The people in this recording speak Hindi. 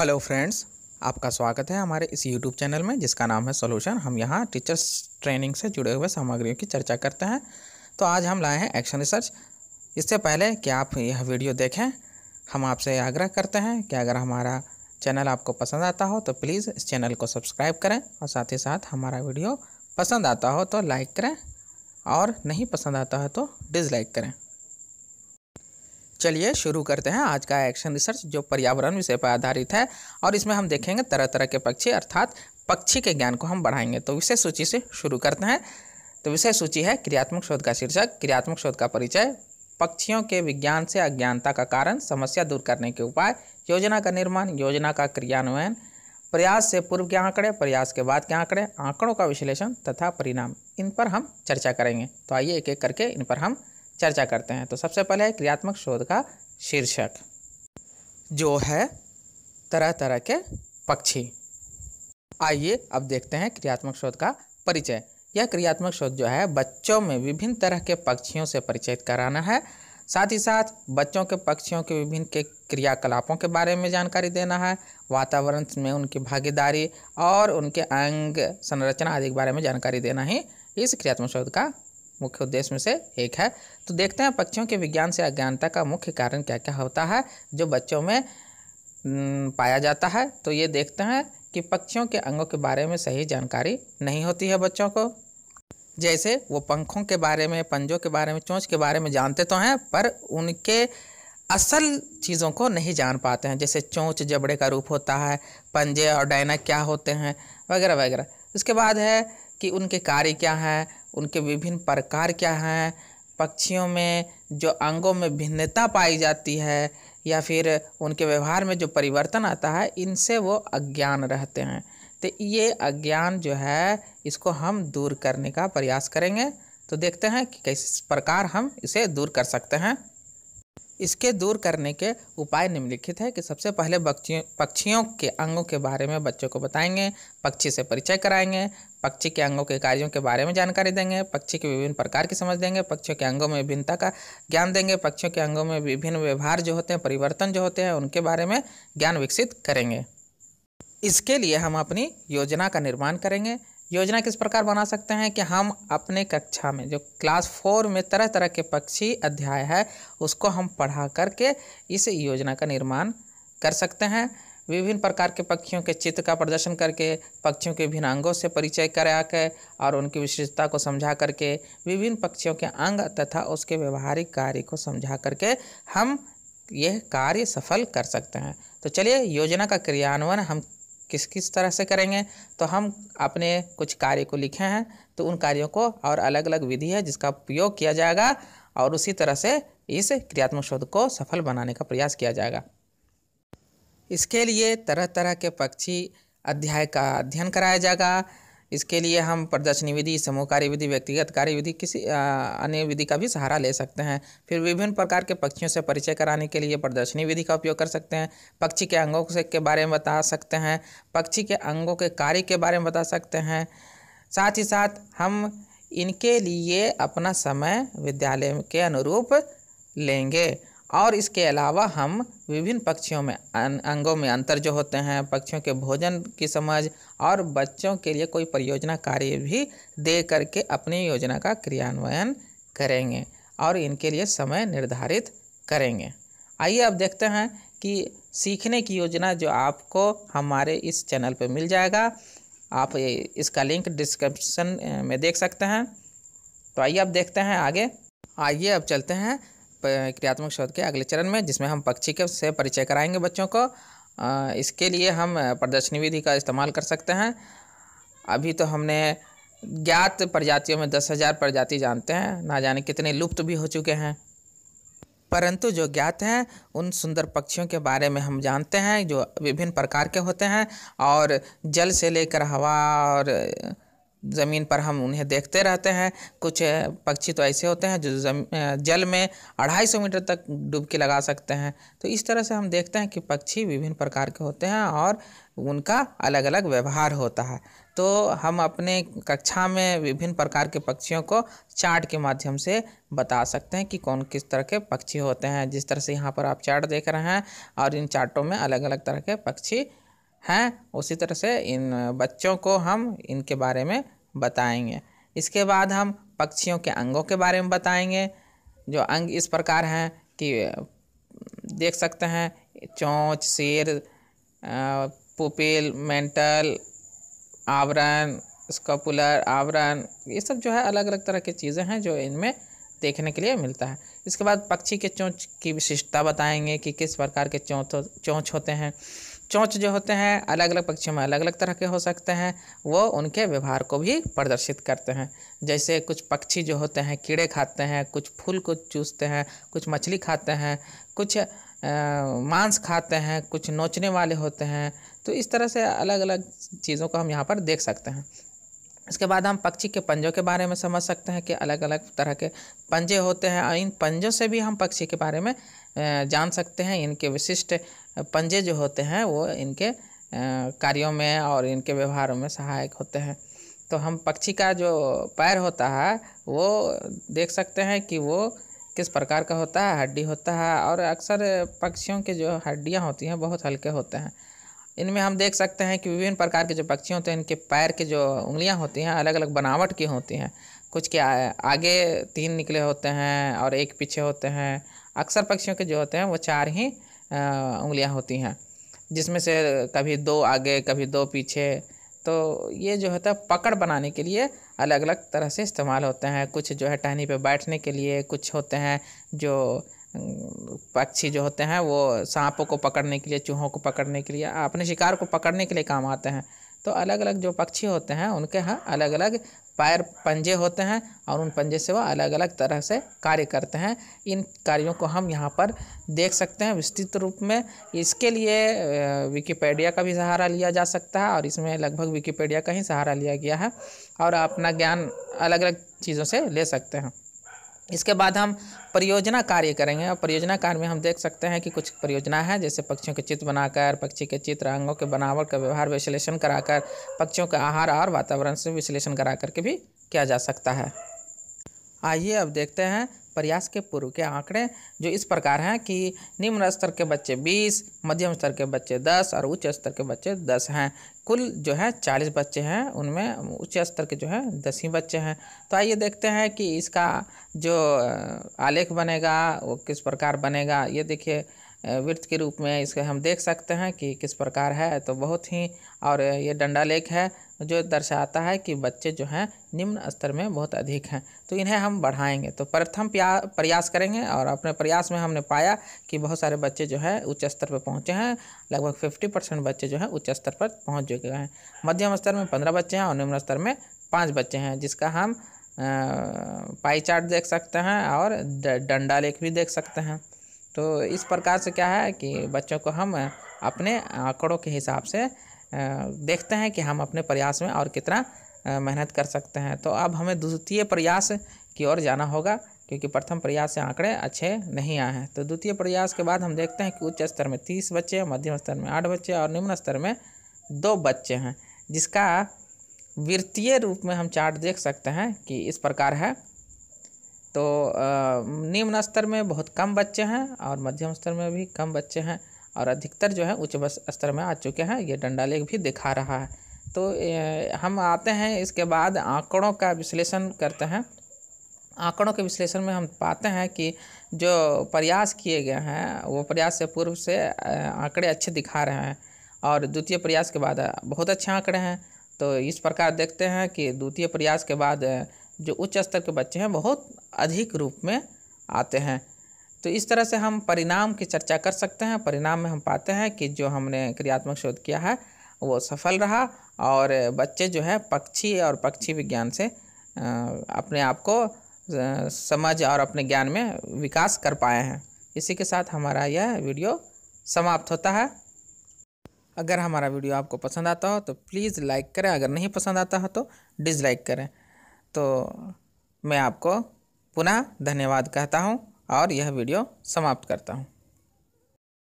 हेलो फ्रेंड्स आपका स्वागत है हमारे इस यूट्यूब चैनल में जिसका नाम है सॉल्यूशन हम यहाँ टीचर्स ट्रेनिंग से जुड़े हुए सामग्रियों की चर्चा करते हैं तो आज हम लाए हैं एक्शन रिसर्च इससे पहले कि आप यह वीडियो देखें हम आपसे आग्रह करते हैं कि अगर हमारा चैनल आपको पसंद आता हो तो प्लीज़ इस चैनल को सब्सक्राइब करें और साथ ही साथ हमारा वीडियो पसंद आता हो तो लाइक करें और नहीं पसंद आता है तो डिसलाइक करें चलिए शुरू करते हैं आज का एक्शन रिसर्च जो पर्यावरण विषय पर आधारित है और इसमें हम देखेंगे तरह तरह के पक्षी अर्थात पक्षी के ज्ञान को हम बढ़ाएंगे तो विषय सूची से शुरू करते हैं तो विषय सूची है क्रियात्मक शोध का शीर्षक क्रियात्मक शोध का परिचय पक्षियों के विज्ञान से अज्ञानता का कारण समस्या दूर करने के उपाय योजना का निर्माण योजना का क्रियान्वयन प्रयास से पूर्व के आंकड़े प्रयास के बाद के आंकड़े आंकड़ों का विश्लेषण तथा परिणाम इन पर हम चर्चा करेंगे तो आइए एक एक करके इन पर हम चर्चा करते हैं तो सबसे पहले है क्रियात्मक शोध का शीर्षक जो है तरह तरह के पक्षी आइए अब देखते हैं क्रियात्मक शोध का परिचय यह क्रियात्मक शोध जो है बच्चों में विभिन्न तरह के पक्षियों से परिचित कराना है साथ ही साथ बच्चों के पक्षियों के विभिन्न के क्रियाकलापों के बारे में जानकारी देना है वातावरण में उनकी भागीदारी और उनके अंग संरचना आदि के बारे में जानकारी देना ही इस क्रियात्मक शोध का मुख्य उद्देश्य में से एक है तो देखते हैं पक्षियों के विज्ञान से अज्ञानता का मुख्य कारण क्या क्या होता है जो बच्चों में पाया जाता है तो ये देखते हैं कि पक्षियों के अंगों के बारे में सही जानकारी नहीं होती है बच्चों को जैसे वो पंखों के बारे में पंजों के बारे में चोंच के बारे में जानते तो हैं पर उनके असल चीज़ों को नहीं जान पाते हैं जैसे चोंच जबड़े का रूप होता है पंजे और डायना क्या होते हैं वगैरह वगैरह इसके बाद है कि उनके कार्य क्या हैं उनके विभिन्न प्रकार क्या हैं पक्षियों में जो अंगों में भिन्नता पाई जाती है या फिर उनके व्यवहार में जो परिवर्तन आता है इनसे वो अज्ञान रहते हैं तो ये अज्ञान जो है इसको हम दूर करने का प्रयास करेंगे तो देखते हैं कि किस प्रकार हम इसे दूर कर सकते हैं इसके दूर करने के उपाय निम्नलिखित है कि सबसे पहले पक्षियों पक्षियों के अंगों के बारे में बच्चों को बताएंगे पक्षी से परिचय कराएंगे पक्षी के अंगों के कार्यों के बारे में जानकारी देंगे पक्षी के विभिन्न प्रकार की समझ देंगे पक्षियों के अंगों में भिन्नता का ज्ञान देंगे पक्षियों के अंगों में विभिन्न व्यवहार जो होते हैं परिवर्तन जो होते हैं उनके बारे में ज्ञान विकसित करेंगे इसके लिए हम अपनी योजना का निर्माण करेंगे योजना किस प्रकार बना सकते हैं कि हम अपने कक्षा में जो क्लास फोर में तरह तरह के पक्षी अध्याय है उसको हम पढ़ा करके इस योजना का निर्माण कर सकते हैं विभिन्न प्रकार के पक्षियों के चित्र का प्रदर्शन करके पक्षियों के विभिन्न अंगों से परिचय करा कर और उनकी विशेषता को समझा करके विभिन्न पक्षियों के अंग तथा उसके व्यवहारिक कार्य को समझा करके हम यह कार्य सफल कर सकते हैं तो चलिए योजना का क्रियान्वयन हम किस किस तरह से करेंगे तो हम अपने कुछ कार्य को लिखे हैं तो उन कार्यों को और अलग अलग विधि है जिसका उपयोग किया जाएगा और उसी तरह से इस क्रियात्मक शोध को सफल बनाने का प्रयास किया जाएगा इसके लिए तरह तरह के पक्षी अध्याय का अध्ययन कराया जाएगा इसके लिए हम प्रदर्शनी विधि समूह कार्य विधि व्यक्तिगत कार्य विधि किसी अन्य विधि का भी सहारा ले सकते हैं फिर विभिन्न प्रकार के पक्षियों से परिचय कराने के लिए प्रदर्शनी विधि का उपयोग कर सकते हैं पक्षी के अंगों से के बारे में बता सकते हैं पक्षी के अंगों के कार्य के बारे में बता सकते हैं साथ ही साथ हम इनके लिए अपना समय विद्यालय के अनुरूप लेंगे और इसके अलावा हम विभिन्न पक्षियों में अं, अंगों में अंतर जो होते हैं पक्षियों के भोजन की समझ और बच्चों के लिए कोई परियोजना कार्य भी दे करके अपनी योजना का क्रियान्वयन करेंगे और इनके लिए समय निर्धारित करेंगे आइए अब देखते हैं कि सीखने की योजना जो आपको हमारे इस चैनल पर मिल जाएगा आप इसका लिंक डिस्क्रिप्शन में देख सकते हैं तो आइए अब देखते हैं आगे आइए अब चलते हैं क्रियात्मक शोध के अगले चरण में जिसमें हम पक्षी के से परिचय कराएंगे बच्चों को इसके लिए हम प्रदर्शनी विधि का इस्तेमाल कर सकते हैं अभी तो हमने ज्ञात प्रजातियों में दस हज़ार प्रजाति जानते हैं ना जाने कितने लुप्त भी हो चुके हैं परंतु जो ज्ञात हैं उन सुंदर पक्षियों के बारे में हम जानते हैं जो विभिन्न प्रकार के होते हैं और जल से लेकर हवा और ज़मीन पर हम उन्हें देखते रहते हैं कुछ पक्षी तो ऐसे होते हैं जो जल में अढ़ाई सौ मीटर तक डुबकी लगा सकते हैं तो इस तरह से हम देखते हैं कि पक्षी विभिन्न प्रकार के होते हैं और उनका अलग अलग व्यवहार होता है तो हम अपने कक्षा में विभिन्न प्रकार के पक्षियों को चार्ट के माध्यम से बता सकते हैं कि कौन किस तरह के पक्षी होते हैं जिस तरह से यहाँ पर आप चार्ट देख रहे हैं और इन चार्टों में अलग अलग तरह के पक्षी हैं उसी तरह से इन बच्चों को हम इनके बारे में बताएंगे इसके बाद हम पक्षियों के अंगों के बारे में बताएंगे जो अंग इस प्रकार हैं कि देख सकते हैं चोंच सिर पुपिल मेंटल आवरण स्कपुलर आवरण ये सब जो है अलग अलग तरह की चीज़ें हैं जो इनमें देखने के लिए मिलता है इसके बाद पक्षी के चोंच की विशेषता बताएंगे कि किस प्रकार के चोंच चोंच होते हैं चौंच जो होते हैं अलग अलग पक्षियों में अलग अलग तरह के हो सकते हैं वो उनके व्यवहार को भी प्रदर्शित करते हैं जैसे कुछ पक्षी जो होते हैं कीड़े खाते हैं कुछ फूल को चूसते हैं कुछ मछली खाते हैं कुछ मांस खाते हैं कुछ नोचने वाले होते हैं तो इस तरह से अलग अलग चीज़ों को हम यहाँ पर देख सकते हैं इसके बाद हम पक्षी के पंजों के बारे में समझ सकते हैं कि अलग अलग तरह के पंजे होते हैं और इन पंजों से भी हम पक्षी के बारे में जान सकते हैं इनके विशिष्ट पंजे जो होते हैं वो इनके कार्यों में और इनके व्यवहारों में सहायक होते हैं तो हम पक्षी का जो पैर होता है वो देख सकते हैं कि वो किस प्रकार का होता है हड्डी होता है और अक्सर पक्षियों के जो हड्डियाँ होती हैं बहुत हल्के होते हैं इनमें हम देख सकते हैं कि विभिन्न प्रकार के जो पक्षी होते हैं इनके पैर के जो उंगलियां होती हैं अलग अलग बनावट की होती हैं कुछ के आगे तीन निकले होते हैं और एक पीछे होते हैं अक्सर पक्षियों के जो होते हैं वो चार ही उंगलियां होती हैं जिसमें से कभी दो आगे कभी दो पीछे तो ये जो होता है पकड़ बनाने के लिए अलग अलग तरह से इस्तेमाल होते हैं कुछ जो है टहनी पे बैठने के लिए कुछ होते हैं जो पक्षी जो होते हैं वो सांपों को पकड़ने के लिए चूहों को पकड़ने के लिए अपने शिकार को पकड़ने के लिए काम आते हैं तो अलग अलग जो पक्षी होते हैं उनके यहाँ अलग अलग पैर पंजे होते हैं और उन पंजे से वह अलग अलग तरह से कार्य करते हैं इन कार्यों को हम यहाँ पर देख सकते हैं विस्तृत रूप में इसके लिए विकिपीडिया का भी सहारा लिया जा सकता है और इसमें लगभग विकिपीडिया का ही सहारा लिया गया है और अपना ज्ञान अलग अलग चीज़ों से ले सकते हैं इसके बाद हम परियोजना कार्य करेंगे और परियोजना कार्य में हम देख सकते हैं कि कुछ परियोजना है जैसे पक्षियों के चित्र बनाकर पक्षी के चित्र अंगों के बनावट का व्यवहार विश्लेषण कराकर पक्षियों के आहार और वातावरण से विश्लेषण करा करके भी किया जा सकता है आइए अब देखते हैं प्रयास के पूर्व के आंकड़े जो इस प्रकार हैं कि निम्न स्तर के बच्चे 20 मध्यम स्तर के बच्चे 10 और उच्च स्तर के बच्चे 10 हैं कुल जो है 40 बच्चे हैं उनमें उच्च स्तर के जो है दस ही बच्चे हैं तो आइए देखते हैं कि इसका जो आलेख बनेगा वो किस प्रकार बनेगा ये देखिए वृत्त के रूप में इसके हम देख सकते हैं कि किस प्रकार है तो बहुत ही और ये डंडा लेख है जो दर्शाता है कि बच्चे जो हैं निम्न स्तर में बहुत अधिक हैं तो इन्हें हम बढ़ाएंगे तो प्रथम प्रयास करेंगे और अपने प्रयास में हमने पाया कि बहुत सारे बच्चे जो है उच्च स्तर पर पहुँचे हैं लगभग फिफ्टी परसेंट बच्चे जो हैं उच्च स्तर पर पहुँच चुके हैं मध्यम स्तर में पंद्रह बच्चे हैं और निम्न स्तर में पाँच बच्चे हैं जिसका हम पाई चार्ट देख सकते हैं और डंडा लेख भी देख सकते हैं तो इस प्रकार से क्या है कि बच्चों को हम अपने आंकड़ों के हिसाब से देखते हैं कि हम अपने प्रयास में और कितना मेहनत कर सकते हैं तो अब हमें द्वितीय प्रयास की ओर जाना होगा क्योंकि प्रथम प्रयास से आंकड़े अच्छे नहीं आए हैं तो द्वितीय प्रयास के बाद हम देखते हैं कि उच्च स्तर में तीस बच्चे मध्यम स्तर में आठ बच्चे और निम्न स्तर में दो बच्चे हैं जिसका वित्तीय रूप में हम चार्ट देख सकते हैं कि इस प्रकार है तो निम्न स्तर में बहुत कम बच्चे हैं और मध्यम स्तर में भी कम बच्चे हैं और अधिकतर जो है उच्च स्तर में आ चुके हैं ये डंडा लेख भी दिखा रहा है तो हम आते हैं इसके बाद आंकड़ों का विश्लेषण करते हैं आंकड़ों के विश्लेषण में हम पाते हैं कि जो प्रयास किए गए हैं वो प्रयास से पूर्व से आंकड़े अच्छे दिखा रहे हैं और द्वितीय प्रयास के बाद बहुत अच्छे आंकड़े हैं तो इस प्रकार देखते हैं कि द्वितीय प्रयास के बाद जो उच्च स्तर के बच्चे हैं बहुत अधिक रूप में आते हैं तो इस तरह से हम परिणाम की चर्चा कर सकते हैं परिणाम में हम पाते हैं कि जो हमने क्रियात्मक शोध किया है वो सफल रहा और बच्चे जो है पक्षी और पक्षी विज्ञान से अपने आप को समझ और अपने ज्ञान में विकास कर पाए हैं इसी के साथ हमारा यह वीडियो समाप्त होता है अगर हमारा वीडियो आपको पसंद आता हो तो प्लीज़ लाइक करें अगर नहीं पसंद आता हो तो डिसलाइक करें तो मैं आपको पुनः धन्यवाद कहता हूँ और यह वीडियो समाप्त करता हूँ